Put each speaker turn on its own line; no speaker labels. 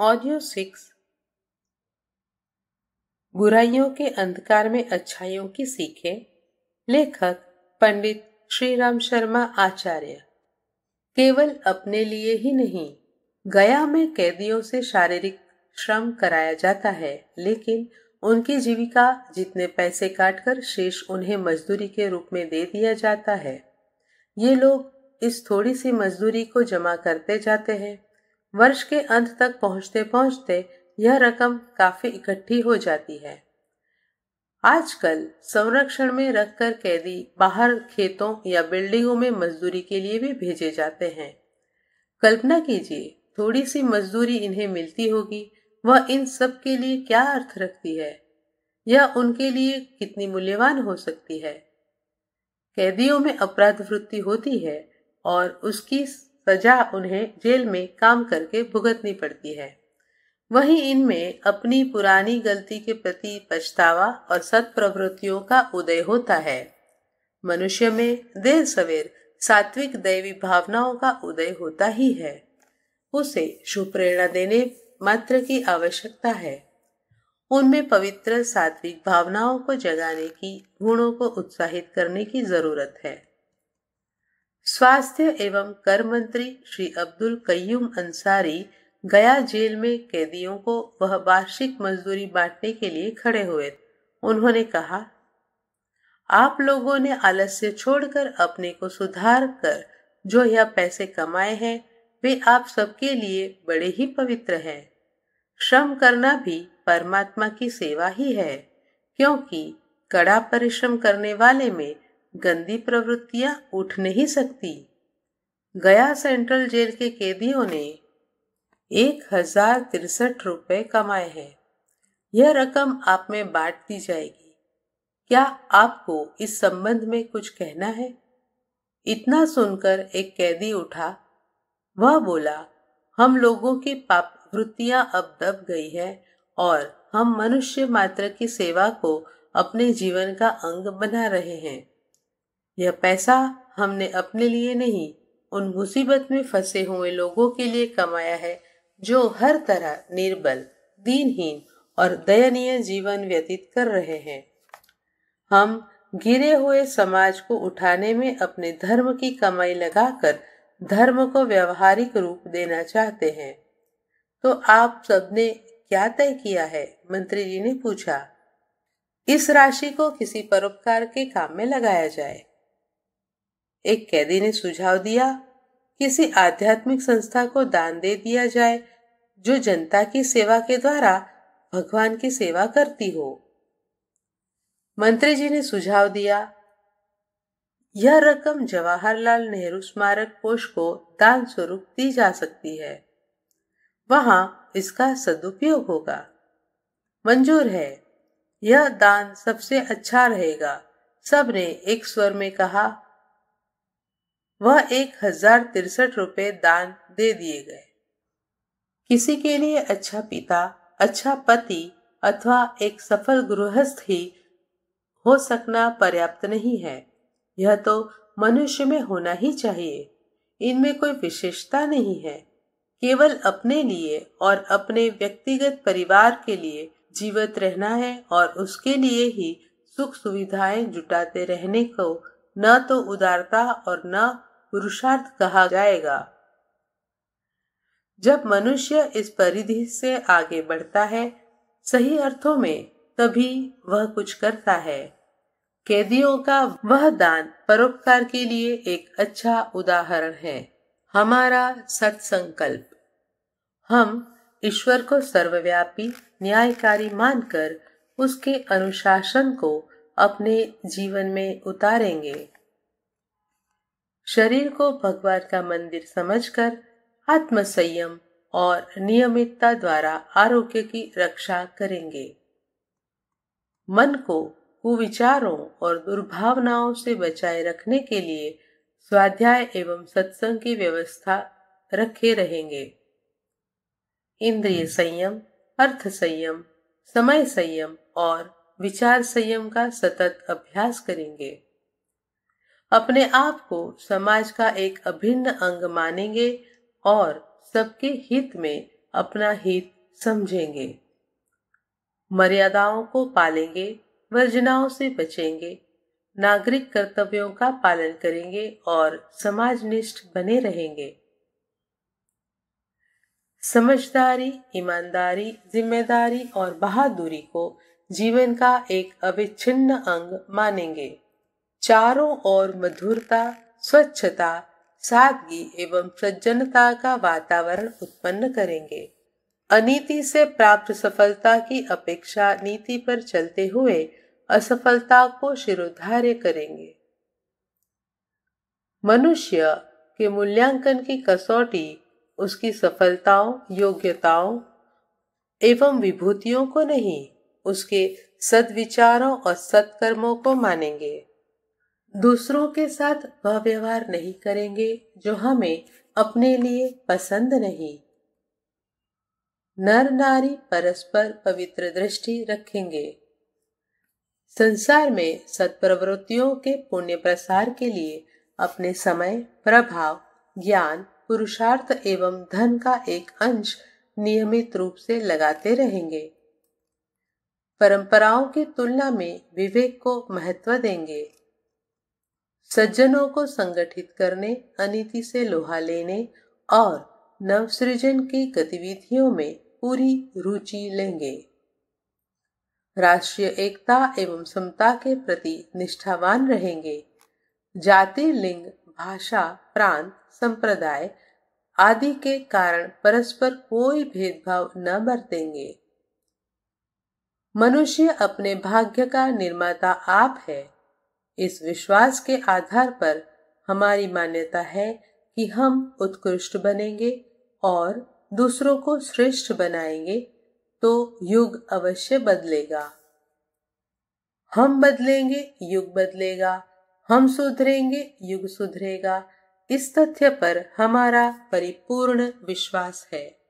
audio six बुराइयों के अंधकार में अच्छाइयों की सीखें लेखक पंडित श्री राम शर्मा आचार्य केवल अपने लिए ही नहीं गया में कैदियों से शारीरिक श्रम कराया जाता है लेकिन उनकी जीविका जितने पैसे काटकर शेष उन्हें मजदूरी के रूप में दे दिया जाता है ये लोग इस थोड़ी सी मजदूरी को जमा करते जाते हैं वर्ष के अंत तक पहुंचते पहुंचते यह रकम काफी इकट्ठी हो जाती है आजकल संरक्षण में रखकर कैदी बाहर खेतों या बिल्डिंगों में मजदूरी के लिए भी भेजे जाते हैं कल्पना कीजिए थोड़ी सी मजदूरी इन्हें मिलती होगी वह इन सब के लिए क्या अर्थ रखती है यह उनके लिए कितनी मूल्यवान हो सकती है कैदियों में अपराध वृत्ति होती है और उसकी सजा उन्हें जेल में काम करके भुगतनी पड़ती है वहीं इनमें अपनी पुरानी गलती के प्रति पछतावा और सत्प्रवृत्तियों का उदय होता है मनुष्य में देर सवेर सात्विक दैवी भावनाओं का उदय होता ही है उसे शुभ प्रेरणा देने मात्र की आवश्यकता है उनमें पवित्र सात्विक भावनाओं को जगाने की गुणों को उत्साहित करने की जरूरत है स्वास्थ्य एवं कर मंत्री श्री अब्दुल कयूम अंसारी गया जेल में कैदियों को वह वार्षिक मजदूरी बांटने के लिए खड़े हुए उन्होंने कहा आप लोगों ने आलस्य छोड़कर अपने को सुधार कर जो यह पैसे कमाए हैं वे आप सबके लिए बड़े ही पवित्र हैं श्रम करना भी परमात्मा की सेवा ही है क्योंकि कड़ा परिश्रम करने वाले में गंदी प्रवृत्तियां उठ नहीं सकती गया सेंट्रल जेल के कैदियों ने एक हजार तिरसठ रुपये कमाए हैं यह रकम आप में बांट दी जाएगी क्या आपको इस संबंध में कुछ कहना है इतना सुनकर एक कैदी उठा वह बोला हम लोगों की पाप वृत्तियां अब दब गई है और हम मनुष्य मात्र की सेवा को अपने जीवन का अंग बना रहे हैं यह पैसा हमने अपने लिए नहीं उन मुसीबत में फंसे हुए लोगों के लिए कमाया है जो हर तरह निर्बल दीनहीन और दयनीय जीवन व्यतीत कर रहे हैं हम गिरे हुए समाज को उठाने में अपने धर्म की कमाई लगाकर धर्म को व्यवहारिक रूप देना चाहते हैं तो आप सबने क्या तय किया है मंत्री जी ने पूछा इस राशि को किसी परोपकार के काम में लगाया जाए एक कैदी ने सुझाव दिया किसी आध्यात्मिक संस्था को दान दे दिया जाए जो जनता की सेवा के द्वारा भगवान की सेवा करती हो मंत्री जी ने सुझाव दिया यह रकम जवाहरलाल नेहरू स्मारक कोष को दान स्वरूप दी जा सकती है वहां इसका सदुपयोग होगा मंजूर है यह दान सबसे अच्छा रहेगा सबने एक स्वर में कहा वह एक हजार तिरसठ रुपये दान दे दिए गए किसी के लिए अच्छा पिता अच्छा पति अथवा एक सफल गृहस्थ ही हो सकना पर्याप्त नहीं है यह तो मनुष्य में होना ही चाहिए इनमें कोई विशेषता नहीं है केवल अपने लिए और अपने व्यक्तिगत परिवार के लिए जीवित रहना है और उसके लिए ही सुख सुविधाएं जुटाते रहने को न तो उदारता और न पुरुषार्थ कहा जाएगा जब मनुष्य इस परिधि से आगे बढ़ता है सही अर्थों में तभी वह कुछ करता है कैदियों का वह दान परोपकार के लिए एक अच्छा उदाहरण है हमारा सत्संकल्प हम ईश्वर को सर्वव्यापी न्यायकारी मानकर उसके अनुशासन को अपने जीवन में उतारेंगे शरीर को भगवान का मंदिर समझकर आत्मसंयम और नियमितता द्वारा आरोग्य की रक्षा करेंगे मन को कुविचारों और दुर्भावनाओं से बचाए रखने के लिए स्वाध्याय एवं सत्संग की व्यवस्था रखे रहेंगे इंद्रिय संयम अर्थ संयम समय संयम और विचार संयम का सतत अभ्यास करेंगे अपने आप को समाज का एक अभिन्न अंग मानेंगे और सबके हित में अपना हित समझेंगे मर्यादाओं को पालेंगे वर्जनाओं से बचेंगे नागरिक कर्तव्यों का पालन करेंगे और समाजनिष्ठ बने रहेंगे समझदारी ईमानदारी जिम्मेदारी और बहादुरी को जीवन का एक अविच्छिन्न अंग मानेंगे चारों ओर मधुरता स्वच्छता सादगी एवं सज्जनता का वातावरण उत्पन्न करेंगे अनीति से प्राप्त सफलता की अपेक्षा नीति पर चलते हुए असफलता को शिरोधार्य करेंगे मनुष्य के मूल्यांकन की कसौटी उसकी सफलताओं योग्यताओं एवं विभूतियों को नहीं उसके सदविचारों और सत्कर्मों को मानेंगे दूसरों के साथ वह व्यवहार नहीं करेंगे जो हमें अपने लिए पसंद नहीं नर नारी परस्पर पवित्र दृष्टि रखेंगे संसार में सत्प्रवृत्तियों के पुण्य प्रसार के लिए अपने समय प्रभाव ज्ञान पुरुषार्थ एवं धन का एक अंश नियमित रूप से लगाते रहेंगे परंपराओं की तुलना में विवेक को महत्व देंगे सज्जनों को संगठित करने अनिति से लोहा लेने और नवसृजन की गतिविधियों में पूरी रुचि लेंगे राष्ट्रीय एकता एवं समता के प्रति निष्ठावान रहेंगे जाति लिंग भाषा प्रांत संप्रदाय आदि के कारण परस्पर कोई भेदभाव न बरतेंगे मनुष्य अपने भाग्य का निर्माता आप है इस विश्वास के आधार पर हमारी मान्यता है कि हम उत्कृष्ट बनेंगे और दूसरों को श्रेष्ठ बनाएंगे तो युग अवश्य बदलेगा हम बदलेंगे युग बदलेगा हम सुधरेंगे युग सुधरेगा इस तथ्य पर हमारा परिपूर्ण विश्वास है